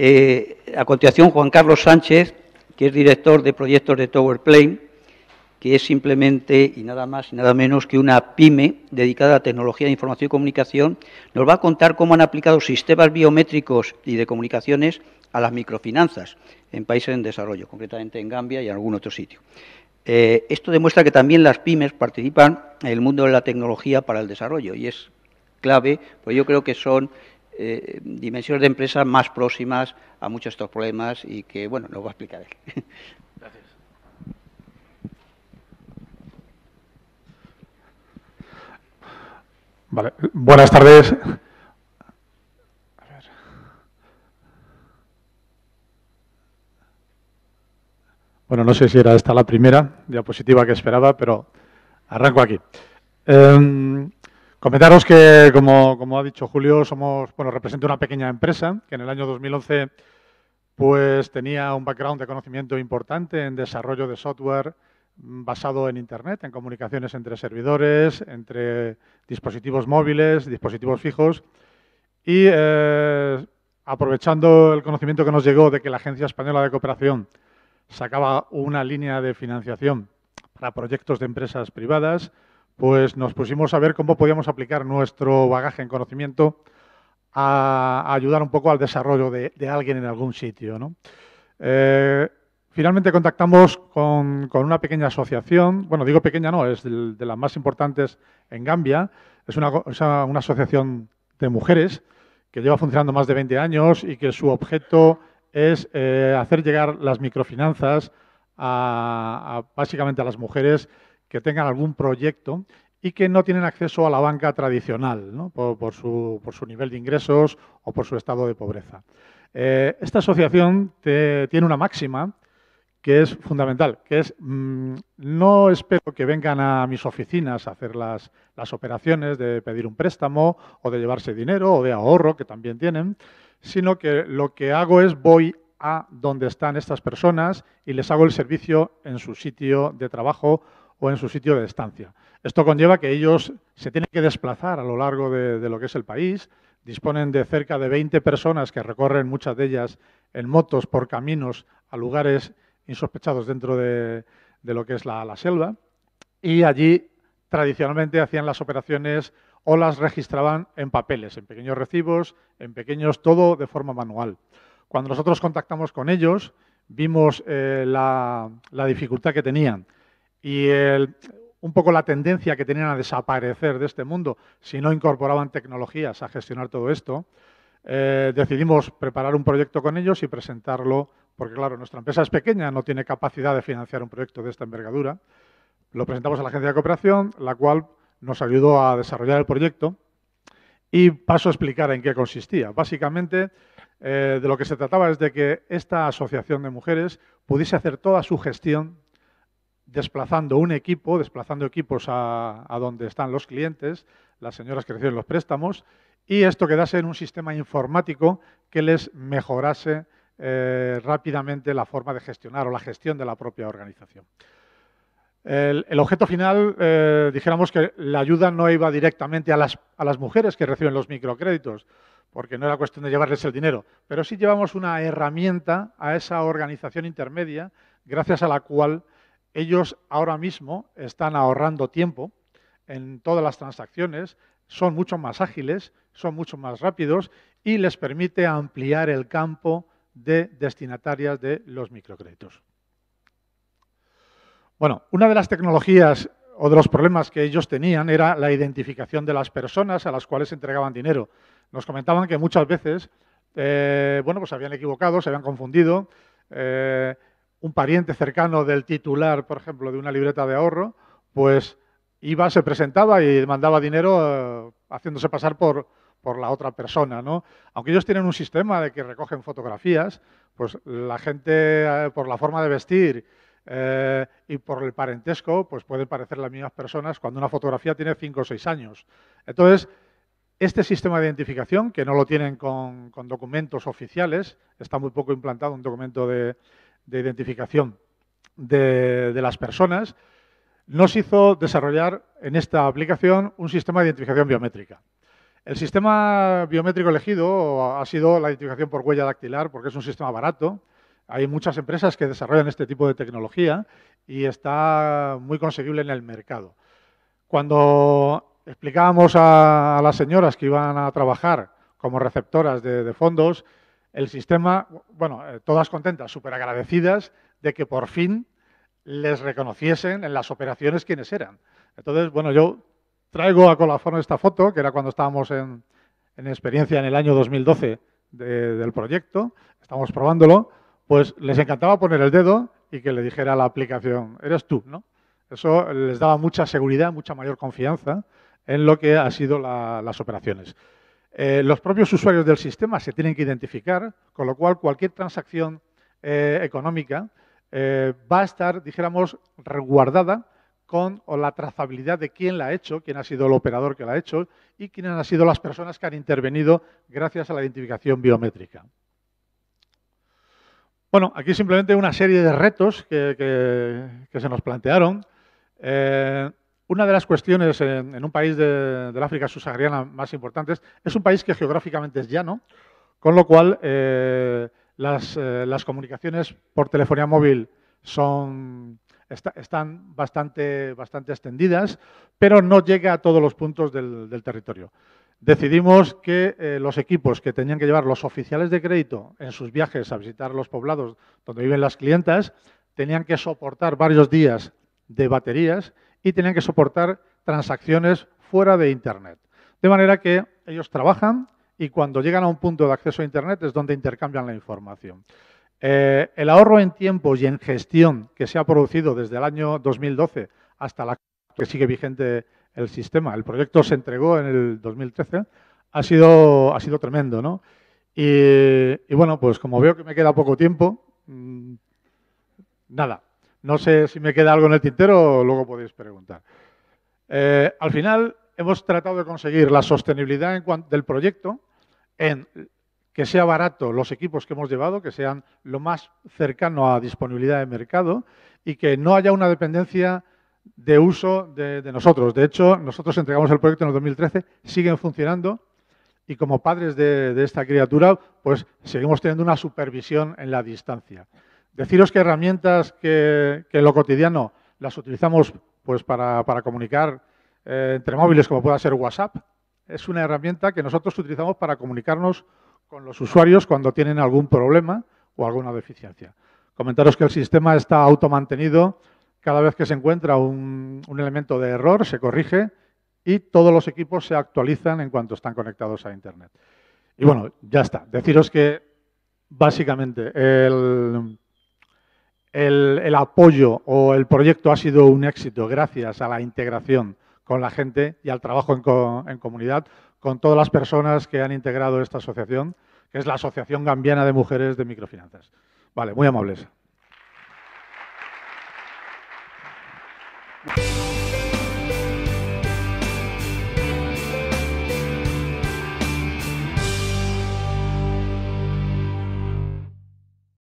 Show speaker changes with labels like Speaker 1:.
Speaker 1: Eh, a continuación, Juan Carlos Sánchez, que es director de proyectos de Tower Plane, que es simplemente y nada más y nada menos que una pyme dedicada a tecnología de información y comunicación, nos va a contar cómo han aplicado sistemas biométricos y de comunicaciones a las microfinanzas en países en desarrollo, concretamente en Gambia y en algún otro sitio. Eh, esto demuestra que también las pymes participan en el mundo de la tecnología para el desarrollo y es clave, pues yo creo que son eh, dimensiones de empresas más próximas a muchos de estos problemas y que, bueno, lo voy a explicar él. Gracias. Buenas tardes. Bueno, no sé si era esta la primera diapositiva que esperaba, pero arranco aquí. Eh, Comentaros que, como, ha dicho Julio, somos, bueno, represento una pequeña empresa que en el año 2011 pues, tenía un background de conocimiento importante en desarrollo de software mm, basado en Internet, en comunicaciones entre servidores, entre dispositivos móviles, dispositivos fijos. Y eh, aprovechando el conocimiento que nos llegó de que la Agencia Española de Cooperación sacaba una línea de financiación para proyectos de empresas privadas, pues nos pusimos a ver cómo podíamos aplicar nuestro bagaje en conocimiento a, ayudar un poco al desarrollo de, alguien en algún sitio. Eh, finalmente contactamos con, una pequeña asociación, bueno, digo pequeña no, es de, las más importantes en Gambia, es una, asociación de mujeres que lleva funcionando más de 20 años y que su objeto es eh, hacer llegar las microfinanzas básicamente a las mujeres que tengan algún proyecto y que no tienen acceso a la banca tradicional por, su, nivel de ingresos o por su estado de pobreza. Eh, esta asociación tiene una máxima que es fundamental, que es mm, no espero que vengan a mis oficinas a hacer las, las operaciones de pedir un préstamo o de llevarse dinero o de ahorro, que también tienen, sino que lo que hago es voy a donde están estas personas y les hago el servicio en su sitio de trabajo o en su sitio de estancia. Esto conlleva que ellos se tienen que desplazar a lo largo de, lo que es el país, disponen de cerca de 20 personas que recorren muchas de ellas en motos por caminos a lugares insospechados dentro de, lo que es la, selva y allí tradicionalmente hacían las operaciones o las registraban en papeles, en pequeños recibos, en pequeños, todo de forma manual. Cuando nosotros contactamos con ellos, vimos eh, la dificultad que tenían y un poco la tendencia que tenían a desaparecer de este mundo si no incorporaban tecnologías a gestionar todo esto, eh, decidimos preparar un proyecto con ellos y presentarlo, porque claro, nuestra empresa es pequeña, no tiene capacidad de financiar un proyecto de esta envergadura. Lo presentamos a la agencia de cooperación, la cual nos ayudó a desarrollar el proyecto y paso a explicar en qué consistía. Básicamente, eh, de lo que se trataba es de que esta asociación de mujeres pudiese hacer toda su gestión desplazando un equipo, desplazando equipos a, donde están los clientes, las señoras que reciben los préstamos, y esto quedase en un sistema informático que les mejorase eh, rápidamente la forma de gestionar o la gestión de la propia organización. El, objeto final, eh, dijéramos que la ayuda no iba directamente a las, a las, mujeres que reciben los microcréditos, porque no era cuestión de llevarles el dinero, pero sí llevamos una herramienta a esa organización intermedia gracias a la cual ellos ahora mismo están ahorrando tiempo en todas las transacciones, son mucho más ágiles, son mucho más rápidos y les permite ampliar el campo de destinatarias de los microcréditos. Bueno, una de las tecnologías o de los problemas que ellos tenían era la identificación de las personas a las cuales entregaban dinero. Nos comentaban que muchas veces, eh, bueno, pues se habían equivocado, se habían confundido, eh, un pariente cercano del titular, por ejemplo, de una libreta de ahorro, pues iba, se presentaba y mandaba dinero eh, haciéndose pasar por, por la otra persona, ¿no? Aunque ellos tienen un sistema de que recogen fotografías, pues la gente eh, por la forma de vestir eh, y por el parentesco, pues pueden parecer las mismas personas cuando una fotografía tiene 5 o 6 años. Entonces, este sistema de identificación, que no lo tienen con, con documentos oficiales, está muy poco implantado un documento de, de identificación de, las personas, nos hizo desarrollar en esta aplicación un sistema de identificación biométrica. El sistema biométrico elegido ha sido la identificación por huella dactilar, porque es un sistema barato. Hay muchas empresas que desarrollan este tipo de tecnología y está muy conseguible en el mercado. Cuando explicábamos a, las señoras que iban a trabajar como receptoras de fondos, el sistema, bueno, eh, todas contentas, súper agradecidas de que por fin les reconociesen en las operaciones quienes eran. Entonces, bueno, yo traigo a colación esta foto, que era cuando estábamos en, experiencia en el año 2012 del proyecto, estamos probándolo, pues les encantaba poner el dedo y que le dijera a la aplicación, eres tú, ¿no? Eso les daba mucha seguridad, mucha mayor confianza en lo que han sido las operaciones. Eh, los propios usuarios del sistema se tienen que identificar, con lo cual cualquier transacción eh, económica eh, va a estar, dijéramos, resguardada con la trazabilidad de quién la ha hecho, quién ha sido el operador que la ha hecho y quiénes han sido las personas que han intervenido gracias a la identificación biométrica. Bueno, aquí simplemente una serie de retos que, se nos plantearon. Una de las cuestiones en, un país del África subsahariana más importantes es un país que geográficamente es llano, con lo cual eh, eh, las, comunicaciones por telefonía móvil están bastante, bastante, extendidas, pero no llega a todos los puntos del, territorio. Decidimos que eh, los equipos que tenían que llevar los oficiales de crédito en sus viajes a visitar los poblados donde viven las clientas tenían que soportar varios días de baterías y tenían que soportar transacciones fuera de Internet. De manera que ellos trabajan y cuando llegan a un punto de acceso a Internet es donde intercambian la información. Eh, el ahorro en tiempo y en gestión que se ha producido desde el año 2012 hasta la que sigue vigente el sistema, el proyecto se entregó en el 2013, ha sido, ha sido tremendo. ¿no? y bueno, pues como veo que me queda poco tiempo, mm, nada, no sé si me queda algo en el tintero, luego podéis preguntar. Eh, al final, hemos tratado de conseguir la sostenibilidad del proyecto en que sea barato los equipos que hemos llevado, que sean lo más cercano a disponibilidad de mercado y que no haya una dependencia de uso de, nosotros. De hecho, nosotros entregamos el proyecto en el 2013, siguen funcionando y como padres de, de, esta criatura, pues seguimos teniendo una supervisión en la distancia. Deciros que herramientas que, en lo cotidiano las utilizamos pues, para, comunicar eh, entre móviles, como pueda ser WhatsApp, es una herramienta que nosotros utilizamos para comunicarnos con los usuarios cuando tienen algún problema o alguna deficiencia. Comentaros que el sistema está automantenido, cada vez que se encuentra un, un elemento de error se corrige y todos los equipos se actualizan en cuanto están conectados a Internet. Y bueno, ya está. Deciros que básicamente el, el, apoyo o el proyecto ha sido un éxito gracias a la integración con la gente y al trabajo en, en, comunidad con todas las personas que han integrado esta asociación, que es la Asociación Gambiana de Mujeres de Microfinanzas. Vale, muy amables.